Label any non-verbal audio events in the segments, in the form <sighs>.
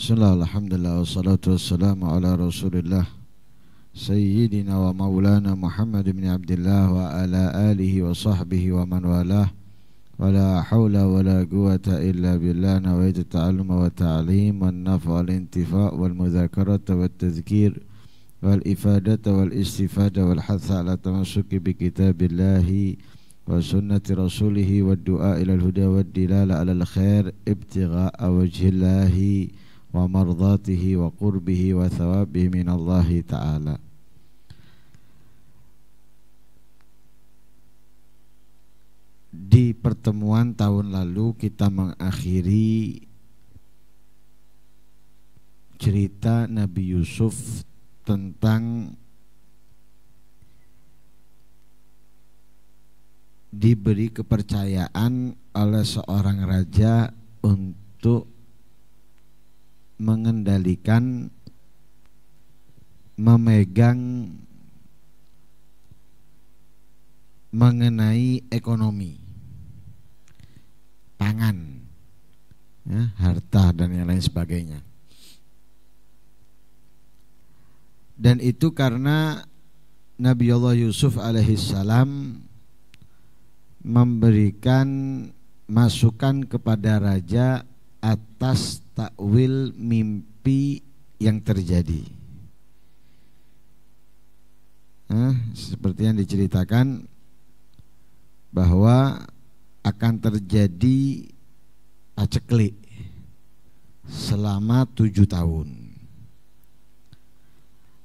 بسم الله الحمد لله والصلاة والسلام على رسول الله سيدنا ومولانا محمد بن عبد الله وعلى آله وصحبه ومن والاه ولا حول ولا قوة إلا بالله نويت التعلم والتعليم والنفع والانتفاء والمذاكرة والتذكير والإفادة والاستفادة والحث على التمسك بكتاب الله وسنة رسوله والدعاء إلى الهدى والدلالة على الخير ابتغاء وجه الله ومرضاته وقربه وثوابه من الله تعالى Di pertemuan tahun lalu kita mengakhiri cerita Nabi Yusuf tentang diberi kepercayaan oleh seorang raja untuk mengendalikan memegang mengenai ekonomi pangan ya, harta dan yang lain sebagainya dan itu karena Nabi Allah Yusuf alaihissalam memberikan masukan kepada raja atas takwil mimpi yang terjadi. Nah, seperti yang diceritakan bahwa akan terjadi aceklik selama tujuh tahun.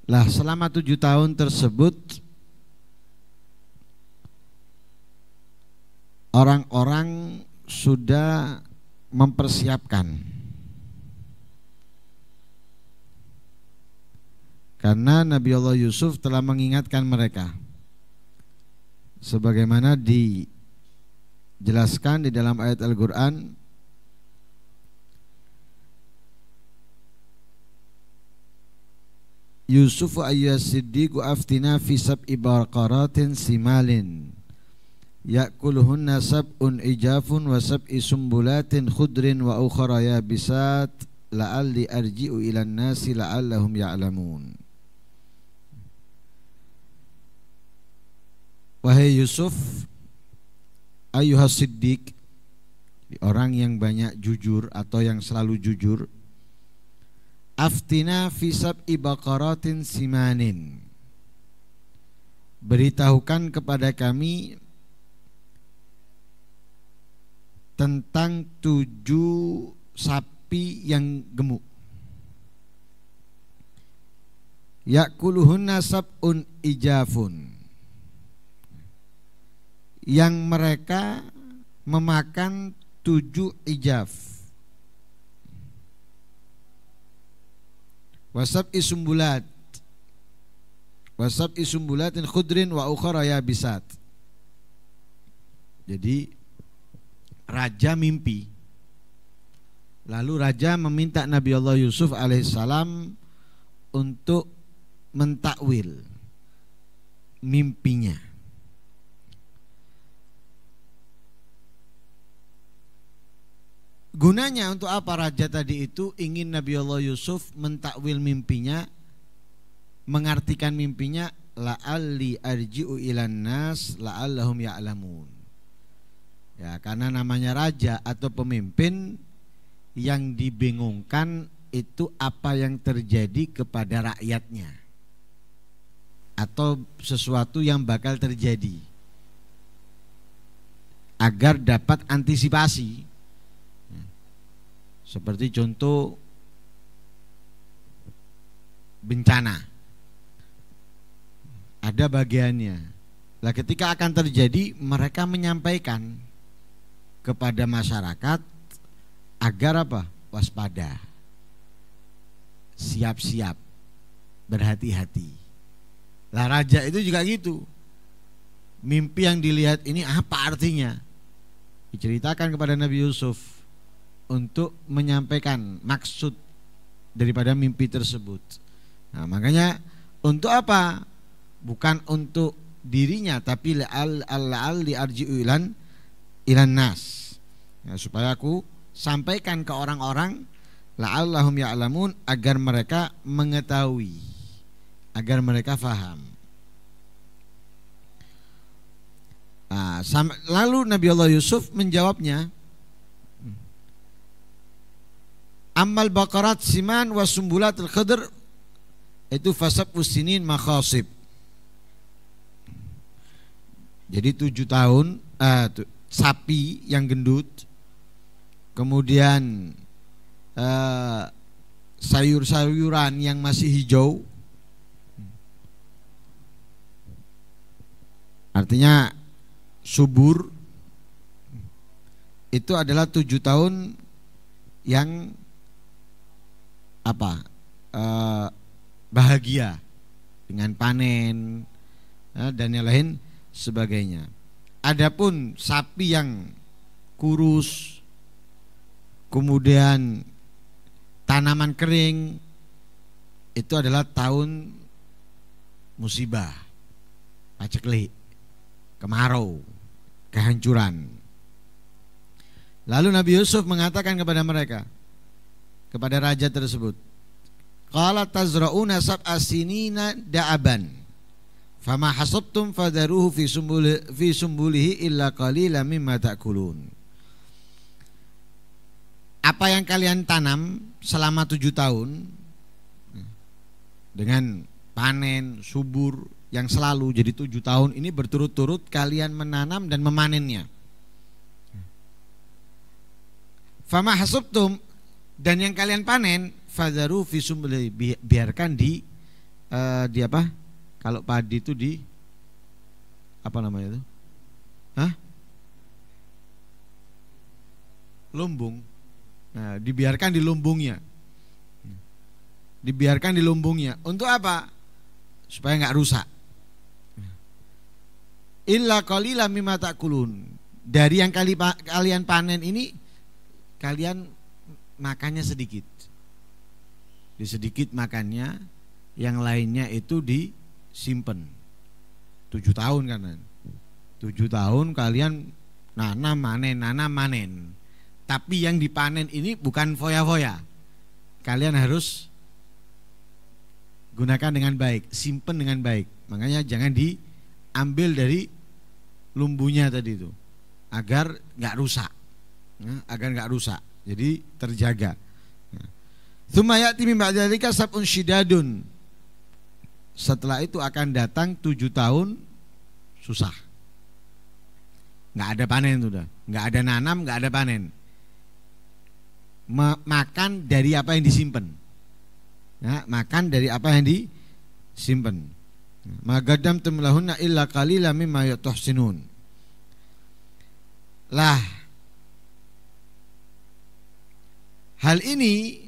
Lah selama tujuh tahun tersebut Orang-orang sudah mempersiapkan karena Nabi Allah Yusuf telah mengingatkan mereka sebagaimana dijelaskan di dalam ayat Al-Qur'an Yusuf ayyas siddiqu aftina fi sab'i barqaratin simalin yakuluhunna sab'un ijafun wa sab'i sumbulatin khudrin wa ukhra yabisat la'alli arji'u ilan nasi Wahai Yusuf ayuhas siddiq orang yang banyak jujur atau yang selalu jujur aftina fi sab'i baqaratin simanin beritahukan kepada kami tentang tujuh sapi yang gemuk. Yakuluhunna sab'un ijafun yang mereka memakan tujuh ijaf. Wasab isumbulat. Wasab isumbulatin khudrin wa ukhara yabisat. Jadi raja mimpi. Lalu raja meminta Nabi Allah Yusuf alaihissalam untuk mentakwil mimpinya. Gunanya untuk apa raja tadi itu ingin Nabi Allah Yusuf mentakwil mimpinya, mengartikan mimpinya la'alli arji'u ilan nas la'allahum ya'lamun. Ya, karena namanya raja atau pemimpin yang dibingungkan itu apa yang terjadi kepada rakyatnya atau sesuatu yang bakal terjadi agar dapat antisipasi ya. seperti contoh bencana ada bagiannya lah ketika akan terjadi mereka menyampaikan kepada masyarakat agar apa? waspada. Siap-siap. Berhati-hati. Lah raja itu juga gitu. Mimpi yang dilihat ini apa artinya? Diceritakan kepada Nabi Yusuf untuk menyampaikan maksud daripada mimpi tersebut. Nah, makanya untuk apa? Bukan untuk dirinya tapi al al al li arjiulan ilan nas ya, supaya aku sampaikan ke orang-orang la ya alamun agar mereka mengetahui agar mereka faham nah, lalu Nabi Allah Yusuf menjawabnya Amal bakarat siman wasumbulat al khidr itu fasab usinin makhasib. Jadi tujuh tahun, ah, tuh, sapi yang gendut, kemudian uh, sayur-sayuran yang masih hijau. Artinya subur itu adalah tujuh tahun yang apa eh, bahagia dengan panen eh, dan yang lain sebagainya. Adapun sapi yang kurus kemudian tanaman kering itu adalah tahun musibah, paceklik, kemarau, kehancuran. Lalu Nabi Yusuf mengatakan kepada mereka, kepada raja tersebut, "Qala tazra'una sab'a sinina da'aban." Fama hasabtum fadaruhu fi sumbuli fi sumbulihi illa qalila mimma ta'kulun. Apa yang kalian tanam selama tujuh tahun dengan panen, subur yang selalu jadi tujuh tahun ini berturut-turut kalian menanam dan memanennya. Fama hasubtum dan yang kalian panen fadaru fi biarkan di uh, di apa? Kalau padi itu di apa namanya itu? Hah? Lumbung. Nah, dibiarkan di lumbungnya. Dibiarkan di lumbungnya. Untuk apa? Supaya nggak rusak. Illa qalila mimma kulun. Dari yang kali, kalian panen ini kalian makannya sedikit. Di sedikit makannya, yang lainnya itu di simpen. Tujuh tahun kan. Tujuh tahun kalian nanam manen, nanam manen. Tapi yang dipanen ini bukan foya-foya. Kalian harus gunakan dengan baik, simpen dengan baik. Makanya jangan diambil dari lumbunya tadi itu agar nggak rusak, ya, agar nggak rusak. Jadi terjaga. Ya. Thumayati mimba sabun shidadun setelah itu akan datang tujuh tahun susah nggak ada panen sudah nggak ada nanam nggak ada panen makan dari apa yang disimpan ya, makan dari apa yang disimpan magadam temulahuna illa qalila mimma yatahsinun lah hal ini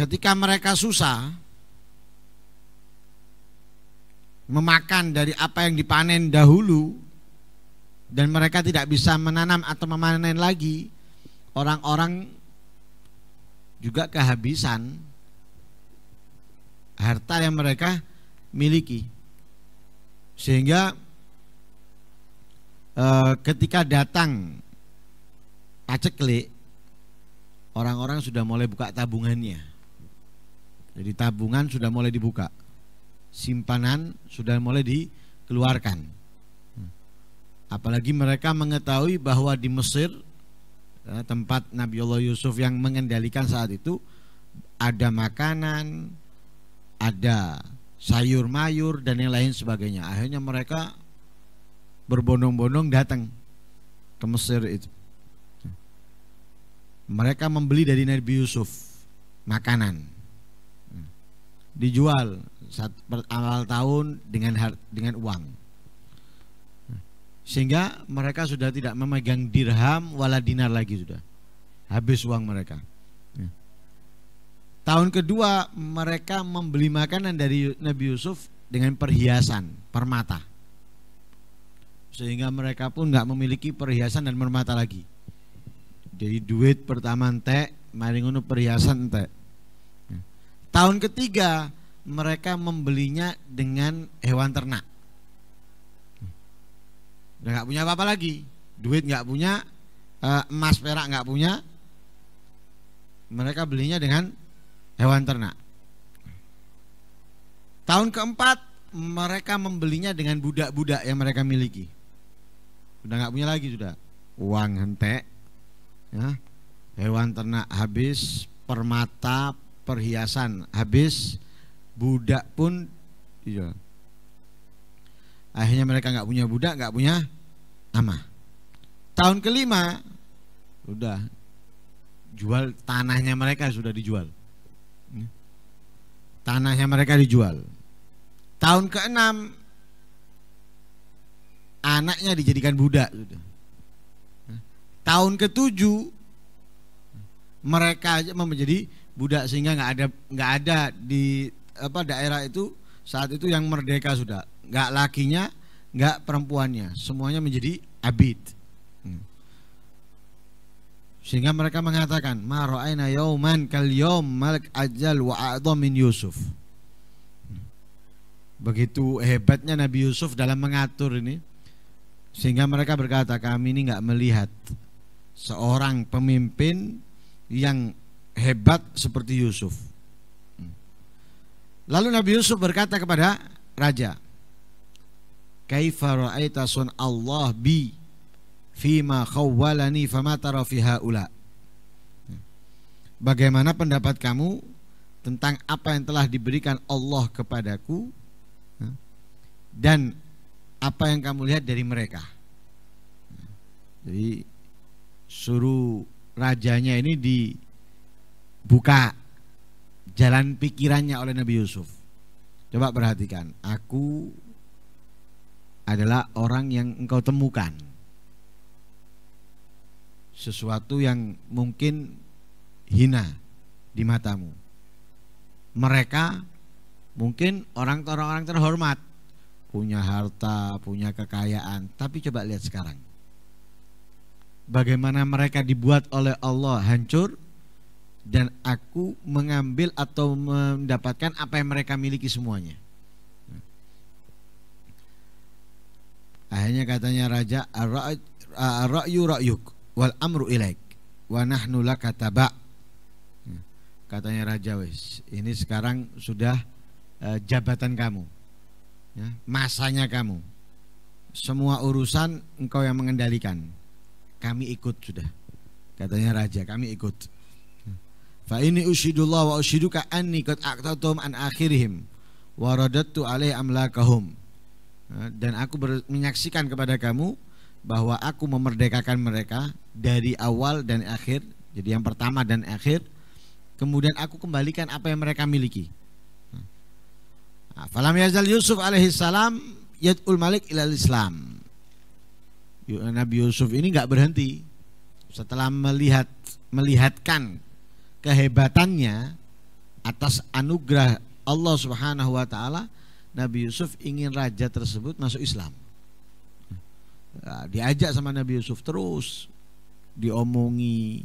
ketika mereka susah memakan dari apa yang dipanen dahulu dan mereka tidak bisa menanam atau memanen lagi orang-orang juga kehabisan harta yang mereka miliki sehingga e, ketika datang paceklik orang-orang sudah mulai buka tabungannya jadi tabungan sudah mulai dibuka, simpanan sudah mulai dikeluarkan. Apalagi mereka mengetahui bahwa di Mesir ya, tempat Nabi Allah Yusuf yang mengendalikan saat itu ada makanan, ada sayur mayur dan yang lain sebagainya. Akhirnya mereka berbondong-bondong datang ke Mesir itu. Mereka membeli dari Nabi Yusuf makanan dijual saat awal tahun dengan dengan uang. Sehingga mereka sudah tidak memegang dirham wala dinar lagi sudah. Habis uang mereka. Ya. Tahun kedua mereka membeli makanan dari Nabi Yusuf dengan perhiasan, permata. Sehingga mereka pun nggak memiliki perhiasan dan permata lagi. Jadi duit pertama entek, maringono perhiasan entek Tahun ketiga mereka membelinya dengan hewan ternak. Udah gak punya apa-apa lagi, duit gak punya, eh, emas perak gak punya, mereka belinya dengan hewan ternak. Tahun keempat mereka membelinya dengan budak-budak yang mereka miliki. Udah gak punya lagi sudah, uang hentek, ya, hewan ternak habis, permata, perhiasan habis budak pun iya akhirnya mereka nggak punya budak nggak punya ama tahun kelima udah jual tanahnya mereka sudah dijual hmm? tanahnya mereka dijual tahun keenam anaknya dijadikan budak sudah tahun ketujuh mereka aja menjadi budak sehingga nggak ada nggak ada di apa daerah itu saat itu yang merdeka sudah nggak lakinya nggak perempuannya semuanya menjadi abid hmm. sehingga mereka mengatakan maroaina yoman yauman kal malik ajal wa min Yusuf hmm. begitu hebatnya Nabi Yusuf dalam mengatur ini sehingga mereka berkata kami ini nggak melihat seorang pemimpin yang hebat seperti Yusuf. Lalu Nabi Yusuf berkata kepada raja, "Kaifa Allah bi fima khawwalani fama fi haula?" Bagaimana pendapat kamu tentang apa yang telah diberikan Allah kepadaku ya, dan apa yang kamu lihat dari mereka? Jadi suruh rajanya ini di buka jalan pikirannya oleh Nabi Yusuf. Coba perhatikan, aku adalah orang yang engkau temukan. Sesuatu yang mungkin hina di matamu. Mereka mungkin orang orang terhormat, punya harta, punya kekayaan, tapi coba lihat sekarang. Bagaimana mereka dibuat oleh Allah hancur dan aku mengambil atau mendapatkan apa yang mereka miliki semuanya. Akhirnya katanya raja rayu ra'yuk wal amru ilaik wa nahnu lakataba. Katanya raja wis, ini sekarang sudah eh, jabatan kamu. Ya, masanya kamu. Semua urusan engkau yang mengendalikan. Kami ikut sudah. Katanya raja, kami ikut. Fa ini usyidullah wa usyiduka anni qad aqtatum an akhirihim wa radattu alaihi amlakahum. Eh, dan aku menyaksikan kepada kamu bahwa aku memerdekakan mereka dari awal dan akhir. Jadi yang pertama dan akhir. Kemudian aku kembalikan apa yang mereka miliki. Falam yazal Yusuf alaihissalam yad'ul malik ilal Islam. Nabi Yusuf ini nggak berhenti setelah melihat melihatkan kehebatannya atas anugerah Allah Subhanahu wa taala Nabi Yusuf ingin raja tersebut masuk Islam. Ya, diajak sama Nabi Yusuf terus diomongi,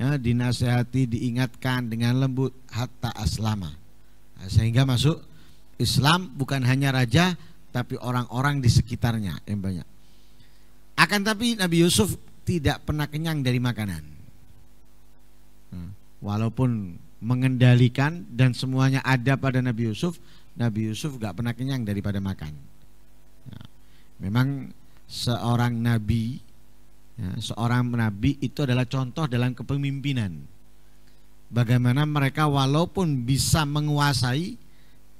ya, dinasehati, diingatkan dengan lembut hatta aslama. Nah, sehingga masuk Islam bukan hanya raja tapi orang-orang di sekitarnya yang banyak. Akan tapi Nabi Yusuf tidak pernah kenyang dari makanan. Hmm walaupun mengendalikan dan semuanya ada pada Nabi Yusuf, Nabi Yusuf gak pernah kenyang daripada makan. Nah, memang seorang nabi, ya, seorang nabi itu adalah contoh dalam kepemimpinan. Bagaimana mereka walaupun bisa menguasai,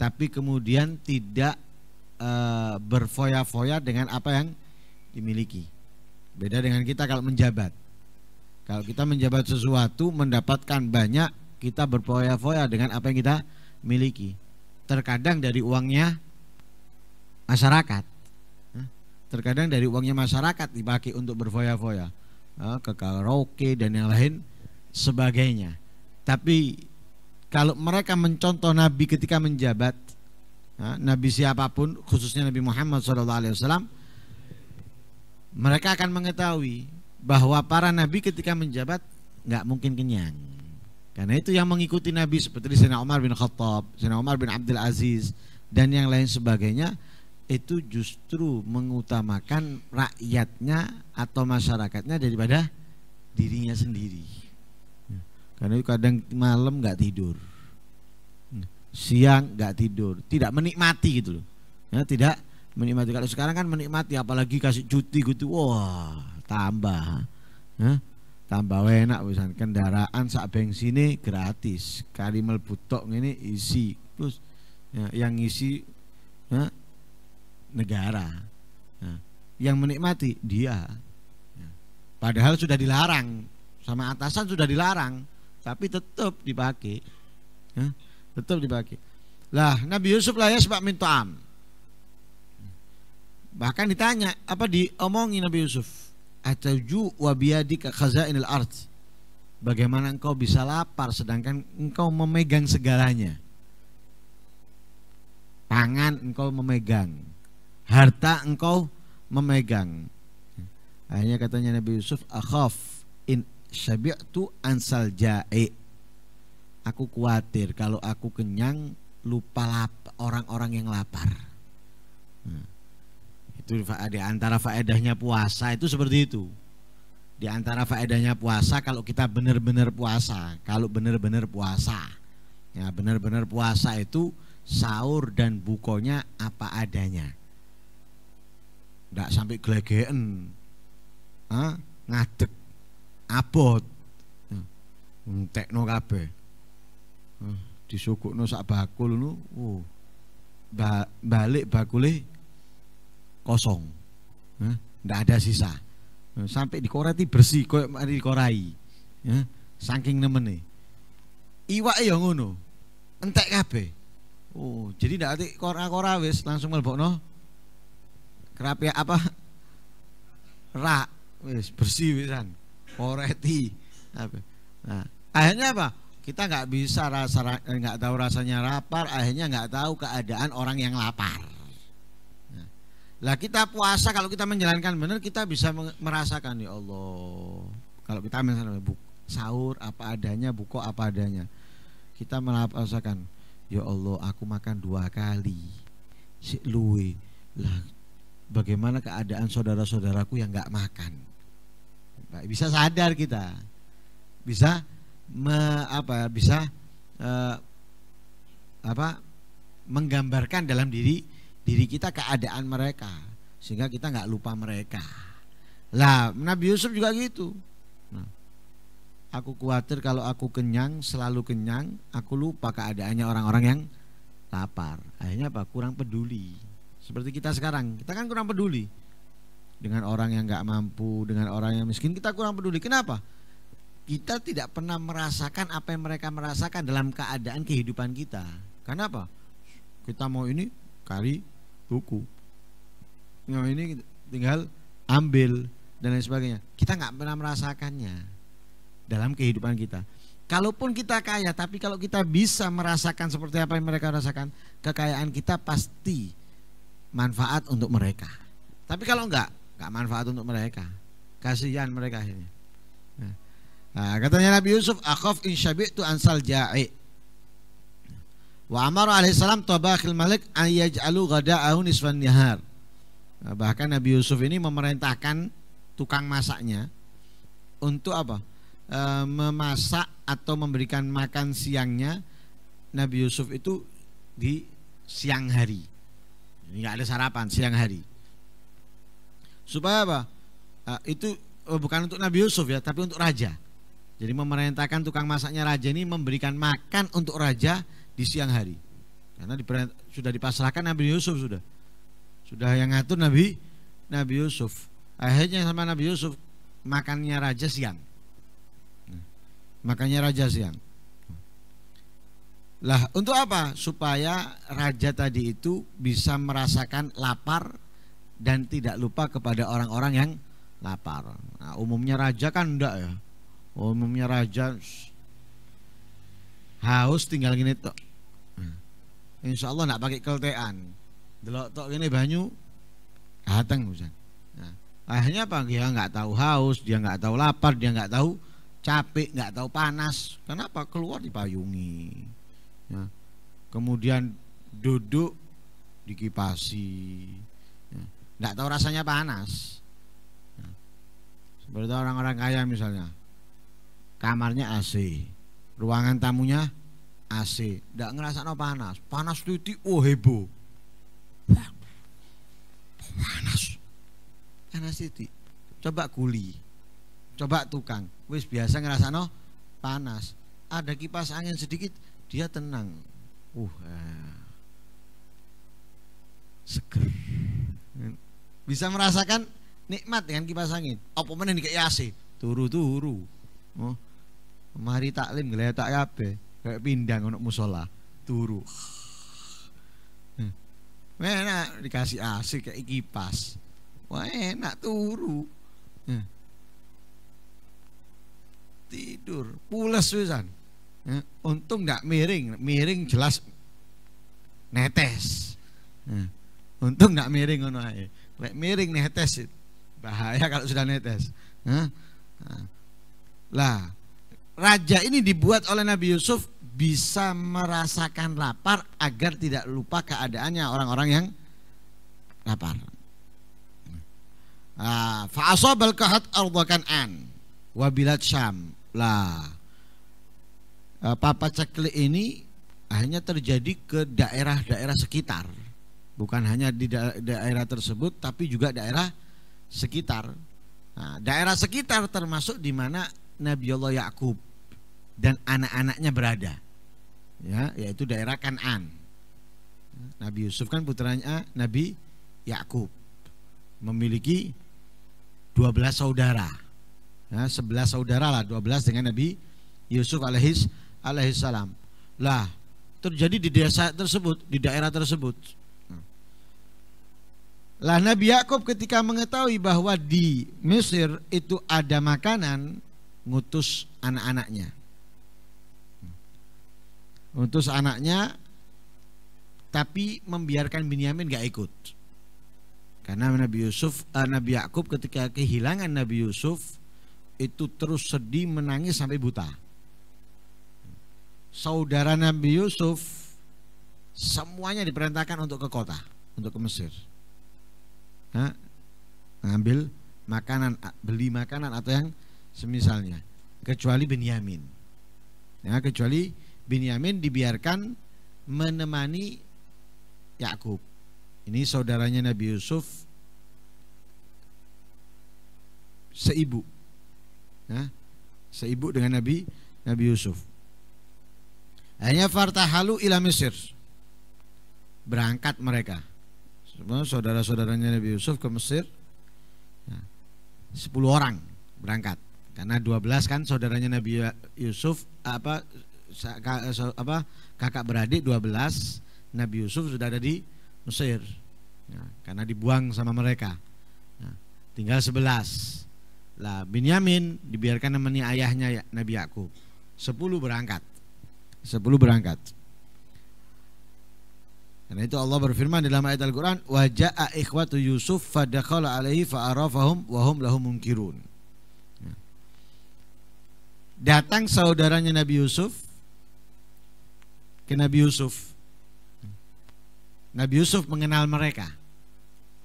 tapi kemudian tidak e, berfoya-foya dengan apa yang dimiliki. Beda dengan kita kalau menjabat. Kalau kita menjabat sesuatu, mendapatkan banyak, kita berfoya-foya dengan apa yang kita miliki. Terkadang dari uangnya masyarakat. Terkadang dari uangnya masyarakat dipakai untuk berfoya-foya. Ke karaoke dan yang lain sebagainya. Tapi kalau mereka mencontoh Nabi ketika menjabat, Nabi siapapun, khususnya Nabi Muhammad SAW, mereka akan mengetahui bahwa para nabi ketika menjabat nggak mungkin kenyang. Karena itu yang mengikuti Nabi seperti Sina Umar bin Khattab, Sina Umar bin Abdul Aziz dan yang lain sebagainya itu justru mengutamakan rakyatnya atau masyarakatnya daripada dirinya sendiri. Ya. Karena itu kadang malam nggak tidur, ya. siang nggak tidur, tidak menikmati gitu loh. Ya, tidak menikmati. Kalau sekarang kan menikmati, apalagi kasih cuti gitu, wah tambah eh? tambah enak pisan kendaraan sak ini gratis kali melbutok ini isi plus ya, yang isi eh? negara ya, yang menikmati dia ya. padahal sudah dilarang sama atasan sudah dilarang tapi tetap dipakai ya, tetap dipakai lah Nabi Yusuf lah ya sebab minta am bahkan ditanya apa diomongi Nabi Yusuf ataju wabiyadika khazainil art, bagaimana engkau bisa lapar sedangkan engkau memegang segalanya tangan engkau memegang harta engkau memegang Hanya katanya Nabi Yusuf akhaf in syabi'tu ansal ja'i aku khawatir kalau aku kenyang lupa lap orang-orang yang lapar itu di antara faedahnya puasa itu seperti itu. Di antara faedahnya puasa kalau kita benar-benar puasa, kalau benar-benar puasa. Ya, benar-benar puasa itu sahur dan bukonya apa adanya. Tidak sampai gelegen ngadek ngadeg, abot, tekno kabeh. Disugukno sak bakul nu, uh ba balik bakule kosong ndak ada sisa sampai dikoreti bersih kok mari dikorai ya saking nemene iwak ya ngono entek kabeh oh jadi ndak ada kora-kora wis langsung no, kerapia apa rak wis bersih wisan koreti apa nah akhirnya apa kita nggak bisa rasa eh, nggak tahu rasanya lapar akhirnya nggak tahu keadaan orang yang lapar lah kita puasa kalau kita menjalankan benar kita bisa merasakan ya Allah. Kalau kita misalnya buk, sahur apa adanya, buko apa adanya. Kita merasakan ya Allah aku makan dua kali. Si luwe. Lah bagaimana keadaan saudara-saudaraku yang nggak makan? Nah, bisa sadar kita. Bisa me, apa bisa eh, apa menggambarkan dalam diri diri kita keadaan mereka sehingga kita nggak lupa mereka lah Nabi Yusuf juga gitu nah, aku khawatir kalau aku kenyang selalu kenyang aku lupa keadaannya orang-orang yang lapar akhirnya apa kurang peduli seperti kita sekarang kita kan kurang peduli dengan orang yang nggak mampu dengan orang yang miskin kita kurang peduli kenapa kita tidak pernah merasakan apa yang mereka merasakan dalam keadaan kehidupan kita Kenapa? kita mau ini kari buku nah, ini tinggal ambil dan lain sebagainya kita nggak pernah merasakannya dalam kehidupan kita kalaupun kita kaya tapi kalau kita bisa merasakan seperti apa yang mereka rasakan kekayaan kita pasti manfaat untuk mereka tapi kalau enggak enggak manfaat untuk mereka kasihan mereka akhirnya nah, nah katanya Nabi Yusuf akhaf insyabi tu ansal ja'i Wa amara alaihi salam tabakil malik ayyaj'alu ghada'ahu nisfan nihar. Bahkan Nabi Yusuf ini memerintahkan tukang masaknya untuk apa? E, memasak atau memberikan makan siangnya Nabi Yusuf itu di siang hari. Ini nggak ada sarapan siang hari. Supaya apa? E, itu e, bukan untuk Nabi Yusuf ya, tapi untuk raja. Jadi memerintahkan tukang masaknya raja ini memberikan makan untuk raja di siang hari. Karena sudah dipasrahkan Nabi Yusuf sudah. Sudah yang ngatur Nabi Nabi Yusuf. Akhirnya sama Nabi Yusuf makannya raja siang. makannya raja siang. Lah, untuk apa? Supaya raja tadi itu bisa merasakan lapar dan tidak lupa kepada orang-orang yang lapar. Nah, umumnya raja kan enggak ya. Umumnya raja haus tinggal gini tok hmm. Insya Allah nak pakai keltean delok tok gini banyu datang hujan nah, akhirnya apa dia nggak tahu haus dia nggak tahu lapar dia nggak tahu capek nggak tahu panas kenapa keluar dipayungi ya. kemudian duduk dikipasi ya. nggak tahu rasanya panas ya. seperti orang-orang kaya misalnya kamarnya AC ruangan tamunya AC ndak ngerasa no panas panas titik oh heboh panas panas titik coba kuli coba tukang wis biasa ngerasa no panas ada kipas angin sedikit dia tenang uh seger bisa merasakan nikmat dengan kipas angin apa mana nih kayak AC turu turu oh mari taklim gelaya tak apa ya, kayak pindang untuk musola turu hmm. enak dikasih asik kayak kipas wah enak turu hmm. tidur pulas susan hmm. untung nggak miring miring jelas netes hmm. untung nggak miring ono ae lek miring netes bahaya kalau sudah netes hmm. hmm. lah raja ini dibuat oleh Nabi Yusuf bisa merasakan lapar agar tidak lupa keadaannya orang-orang yang lapar. Nah, Fa'asobal kahat arbaqan an wabilat syam lah. E, papa cekli ini hanya terjadi ke daerah-daerah sekitar, bukan hanya di daerah tersebut, tapi juga daerah sekitar. Nah, daerah sekitar termasuk di mana Nabi Allah Yakub dan anak-anaknya berada. Ya, yaitu daerah Kanan. Nabi Yusuf kan putranya Nabi Yakub memiliki 12 saudara. Ya, 11 saudara lah, 12 dengan Nabi Yusuf alaihis alaihissalam. Lah, terjadi di desa tersebut, di daerah tersebut. Lah Nabi Yakub ketika mengetahui bahwa di Mesir itu ada makanan, ngutus anak-anaknya. Utus oh, anaknya tapi membiarkan Binyamin gak ikut. Karena Nabi Yusuf, uh, Nabi Yakub ketika kehilangan Nabi Yusuf itu terus sedih menangis sampai buta. Saudara Nabi Yusuf semuanya diperintahkan untuk ke kota, untuk ke Mesir. Nah, ngambil makanan, beli makanan atau yang semisalnya, kecuali Benyamin. Ya, kecuali Binyamin dibiarkan menemani Yakub. Ini saudaranya Nabi Yusuf seibu. Nah, seibu dengan Nabi Nabi Yusuf. Hanya fartahalu ila Mesir. Berangkat mereka. Semua saudara-saudaranya Nabi Yusuf ke Mesir. Nah, ya, 10 orang berangkat. Karena 12 kan saudaranya Nabi ya-, Yusuf apa Eh, apa kakak beradik 12 Nabi Yusuf sudah ada di Mesir ya, karena dibuang sama mereka ya, tinggal 11 lah Binyamin dibiarkan nemeni ayahnya ya, Nabi Yakub 10 berangkat 10 berangkat karena itu Allah berfirman dalam ayat Al-Quran Waja'a ikhwatu Yusuf fadakhala alaihi fa'arafahum wahum lahum mungkirun ya. Datang saudaranya Nabi Yusuf ke Nabi Yusuf. Nabi Yusuf mengenal mereka,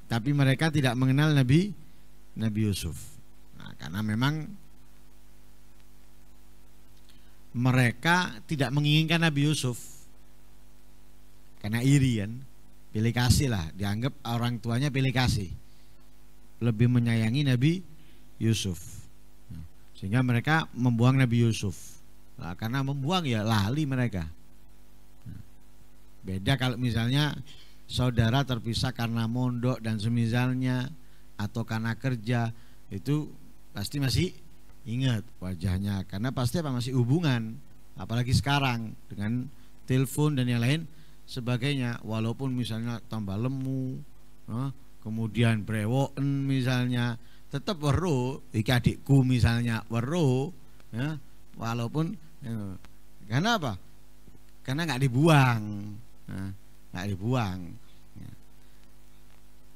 tapi mereka tidak mengenal Nabi Nabi Yusuf. Nah, karena memang mereka tidak menginginkan Nabi Yusuf karena iri kan pilih kasih lah dianggap orang tuanya pilih kasih lebih menyayangi Nabi Yusuf sehingga mereka membuang Nabi Yusuf Nah, karena membuang ya lali mereka Beda kalau misalnya saudara terpisah karena mondok dan semisalnya atau karena kerja itu pasti masih ingat wajahnya karena pasti apa masih hubungan apalagi sekarang dengan telepon dan yang lain sebagainya walaupun misalnya tambah lemu eh, kemudian brewoken misalnya tetap weru iki adikku misalnya weru ya, eh, walaupun ya, karena apa karena nggak dibuang Hmm. nggak dibuang ya.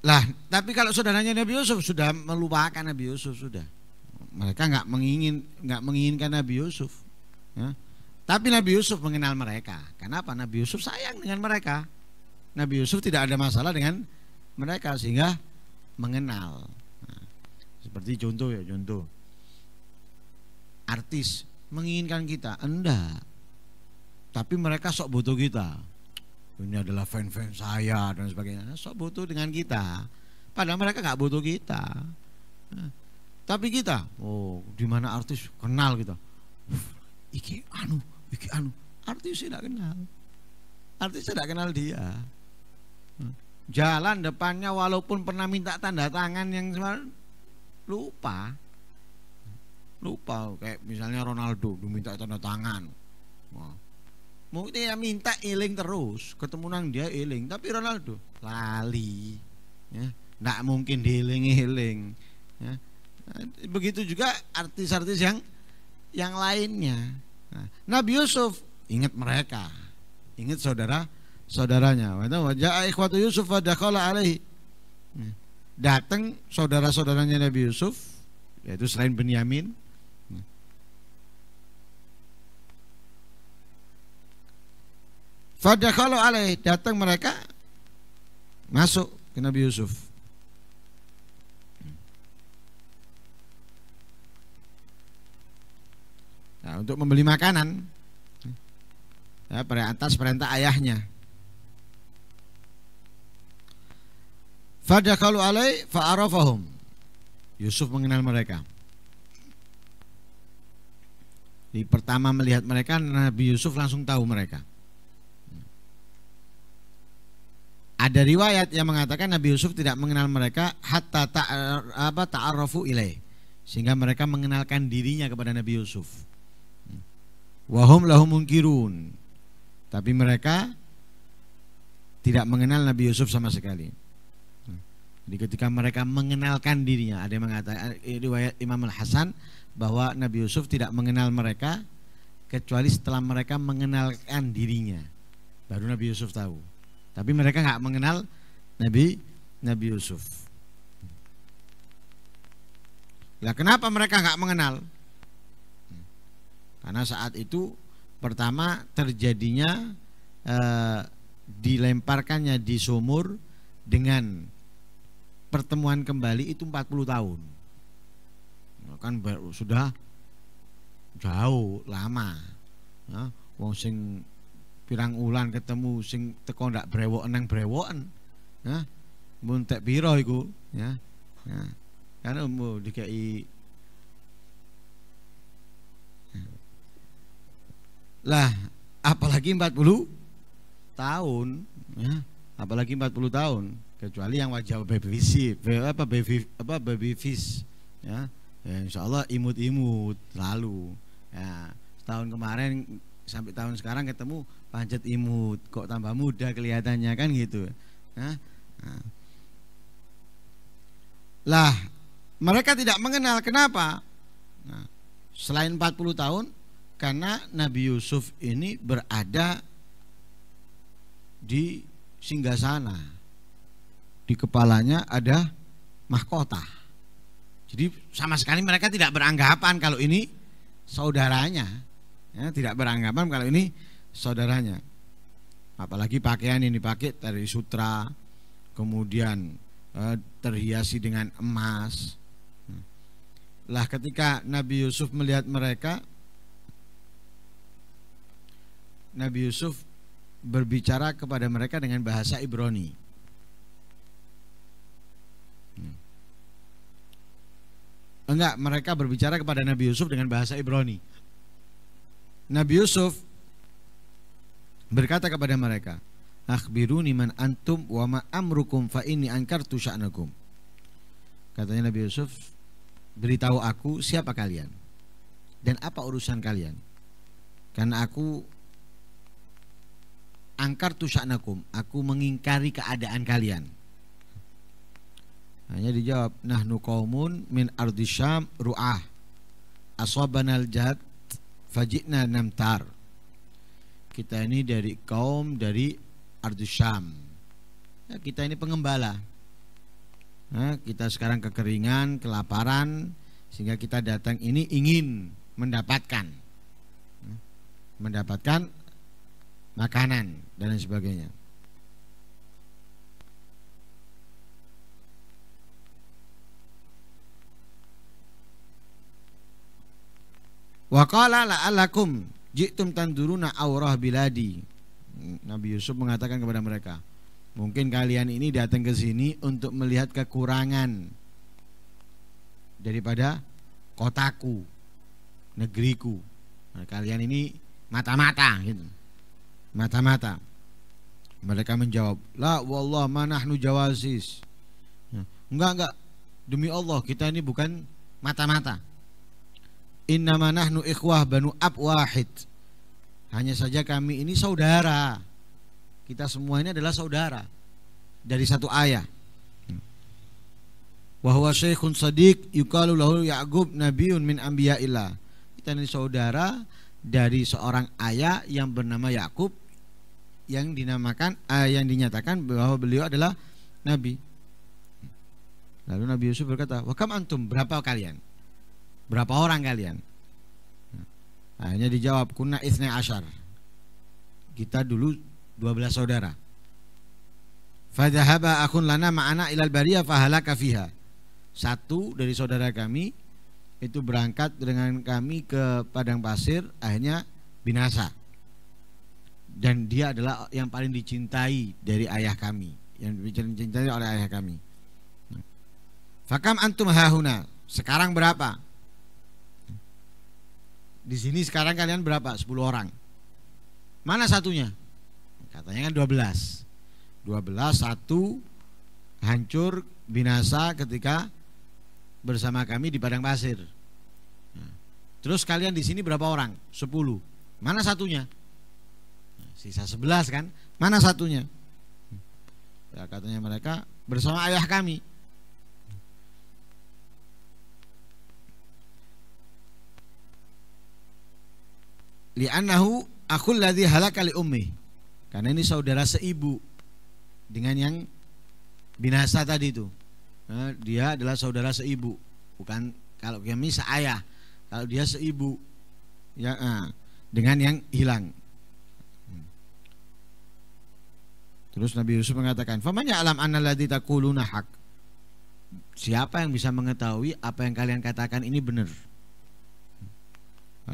lah tapi kalau saudaranya Nabi Yusuf sudah melupakan Nabi Yusuf sudah mereka nggak mengingin nggak menginginkan Nabi Yusuf ya. tapi Nabi Yusuf mengenal mereka kenapa Nabi Yusuf sayang dengan mereka Nabi Yusuf tidak ada masalah dengan mereka sehingga mengenal nah, seperti contoh ya contoh artis menginginkan kita enggak tapi mereka sok butuh kita ini adalah fan-fan saya dan sebagainya. Nah, sok butuh dengan kita. Padahal mereka nggak butuh kita. Nah, tapi kita, oh, di mana artis kenal kita. <sighs> Iki anu, iki anu. Artis tidak kenal. Artis tidak kenal dia. Nah, jalan depannya walaupun pernah minta tanda tangan yang lupa. Lupa kayak misalnya Ronaldo minta tanda tangan. Wah, mungkin dia minta iling terus ketemu nang dia iling, tapi Ronaldo lali ya nggak mungkin diiling iling. ya nah, begitu juga artis-artis yang yang lainnya nah, Nabi Yusuf ingat mereka ingat saudara saudaranya wajah ikhwatu Yusuf wadakola alaihi nah, datang saudara-saudaranya Nabi Yusuf yaitu selain Benyamin Fadakhalu alaih, datang mereka masuk ke Nabi Yusuf. Nah, untuk membeli makanan ya, atas perintah ayahnya. Fadakalu alai fa'arafahum. Yusuf mengenal mereka. Di pertama melihat mereka, Nabi Yusuf langsung tahu mereka. Ada riwayat yang mengatakan Nabi Yusuf tidak mengenal mereka hatta ta apa ta'arrafu ilai sehingga mereka mengenalkan dirinya kepada Nabi Yusuf. Wahum lahum mungkirun. Tapi mereka tidak mengenal Nabi Yusuf sama sekali. Jadi ketika mereka mengenalkan dirinya, ada yang mengatakan eh, riwayat Imam Al Hasan bahwa Nabi Yusuf tidak mengenal mereka kecuali setelah mereka mengenalkan dirinya. Baru Nabi Yusuf tahu. Tapi mereka nggak mengenal Nabi Nabi Yusuf. Lah kenapa mereka nggak mengenal? Karena saat itu pertama terjadinya e, dilemparkannya di sumur dengan pertemuan kembali itu 40 tahun. Ya kan sudah jauh lama. Ya, wong sing pirang ulan ketemu sing teko ndak brewok neng brewoken ya mun tek piro iku ya ya kan umbo dikai lah apalagi 40 tahun ya apalagi 40 tahun kecuali yang wajah fish apa baby apa fish ya, ya insyaallah imut-imut lalu ya tahun kemarin sampai tahun sekarang ketemu panjat imut kok tambah muda kelihatannya kan gitu nah, nah. lah mereka tidak mengenal kenapa nah, selain 40 tahun karena Nabi Yusuf ini berada di singgasana di kepalanya ada mahkota jadi sama sekali mereka tidak beranggapan kalau ini saudaranya ya, tidak beranggapan kalau ini saudaranya apalagi pakaian ini pakai dari sutra kemudian eh, terhiasi dengan emas lah ketika Nabi Yusuf melihat mereka Nabi Yusuf berbicara kepada mereka dengan bahasa Ibrani hmm. enggak mereka berbicara kepada Nabi Yusuf dengan bahasa Ibrani Nabi Yusuf berkata kepada mereka, "Akhbiruni man antum wa ma amrukum fa inni ankartu sya'nakum." Katanya Nabi Yusuf, "Beritahu aku siapa kalian dan apa urusan kalian." Karena aku angkar sya'nakum, aku mengingkari keadaan kalian. Hanya dijawab, nahnu qaumun min ardi syam ru'ah. Asabanal jad Fajitna Namtar Kita ini dari kaum dari Ardusham ya, Kita ini pengembala nah, Kita sekarang kekeringan, kelaparan Sehingga kita datang ini ingin mendapatkan ya, Mendapatkan makanan dan sebagainya Wa qala la'alakum ji'tum tanduruna aurah biladi. Nabi Yusuf mengatakan kepada mereka, mungkin kalian ini datang ke sini untuk melihat kekurangan daripada kotaku, negeriku. Nah, kalian ini mata-mata gitu. Mata-mata. Mereka menjawab, "La wallah ma nahnu jawasis." Nah, enggak, enggak. Demi Allah, kita ini bukan mata-mata. Innama nahnu ikhwah banu ab wahid. Hanya saja kami ini saudara. Kita semua ini adalah saudara dari satu ayah. Wa syekhun sadiq yukalu lahu ya'gub nabiun min anbiya'illah. Kita ini saudara dari seorang ayah yang bernama Yakub yang dinamakan uh, yang dinyatakan bahwa beliau adalah nabi. Lalu Nabi Yusuf berkata, "Wa kam antum? Berapa kalian?" Berapa orang kalian? Akhirnya dijawab kuna isne asyar. Kita dulu 12 saudara. Fadhahaba akun lana ma'ana ilal baria fahala kafiha. Satu dari saudara kami itu berangkat dengan kami ke padang pasir akhirnya binasa. Dan dia adalah yang paling dicintai dari ayah kami, yang dicintai oleh ayah kami. Fakam antum hahuna. Sekarang berapa? Di sini sekarang kalian berapa? 10 orang. Mana satunya? Katanya kan 12. 12 satu hancur binasa ketika bersama kami di padang pasir. Nah, terus kalian di sini berapa orang? 10. Mana satunya? Nah, sisa 11 kan? Mana satunya? Ya, katanya mereka bersama ayah kami. li'annahu akul ladzi halaka li ummi. Karena ini saudara seibu dengan yang binasa tadi itu. Eh, dia adalah saudara seibu, bukan kalau kami seayah. Kalau dia seibu ya eh, dengan yang hilang. Terus Nabi Yusuf mengatakan, "Famanya alam analladzi takuluna hak." Siapa yang bisa mengetahui apa yang kalian katakan ini benar?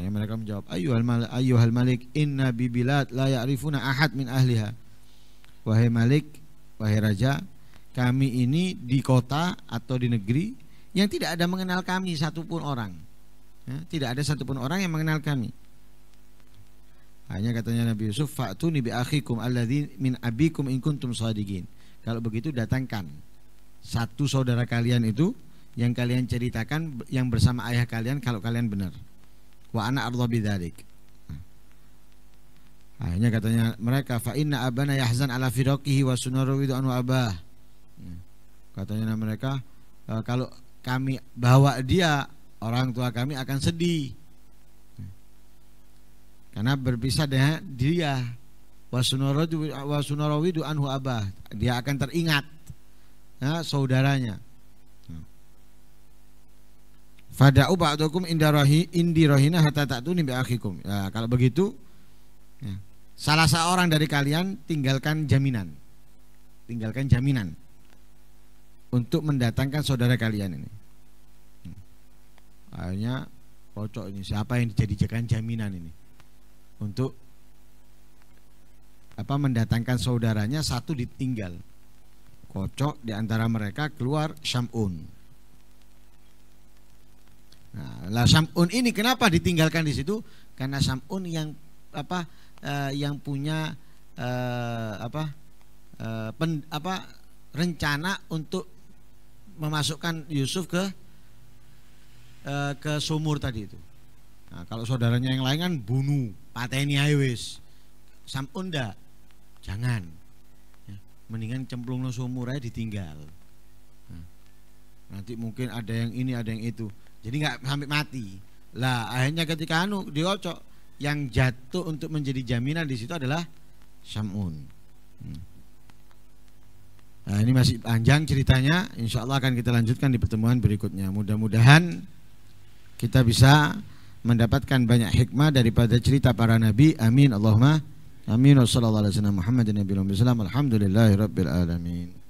yang mereka menjawab, ayuhal malik, malik, inna bibilat bilad la ya'rifuna ahad min ahliha." Wahai Malik, wahai raja, kami ini di kota atau di negeri yang tidak ada mengenal kami satupun orang. Ya, tidak ada satupun orang yang mengenal kami. Hanya katanya Nabi Yusuf, "Fa'tuni bi akhikum min abikum in kuntum Kalau begitu datangkan satu saudara kalian itu yang kalian ceritakan yang bersama ayah kalian kalau kalian benar wa ana allah bidzalik akhirnya katanya mereka fa inna abana yahzan ala firaqihi wa sunarawidu anu abah katanya mereka e, kalau kami bawa dia orang tua kami akan sedih karena berpisah dengan dia wa anhu abah dia akan teringat ya, saudaranya Fada'u ba'dukum indirohina rahina hatta ta'tuni bi akhikum. Ya, kalau begitu ya, salah seorang dari kalian tinggalkan jaminan. Tinggalkan jaminan untuk mendatangkan saudara kalian ini. Ya. Akhirnya kocok ini siapa yang dijadikan jaminan ini untuk apa mendatangkan saudaranya satu ditinggal kocok di antara mereka keluar syamun lah sam'un ini kenapa ditinggalkan di situ? Karena sam'un yang apa eh, yang punya eh, apa eh, pen, apa rencana untuk memasukkan Yusuf ke eh, ke sumur tadi itu. Nah, kalau saudaranya yang lain kan bunuh, pateni ae wis. Sam'un ndak. Jangan. Ya, mendingan cemplung no sumur aja ditinggal. Nah, nanti mungkin ada yang ini, ada yang itu jadi nggak sampai mati lah akhirnya ketika anu diocok yang jatuh untuk menjadi jaminan di situ adalah syamun hmm. nah ini masih panjang ceritanya insya Allah akan kita lanjutkan di pertemuan berikutnya mudah-mudahan kita bisa mendapatkan banyak hikmah daripada cerita para nabi amin Allahumma amin wassalamualaikum warahmatullahi wabarakatuh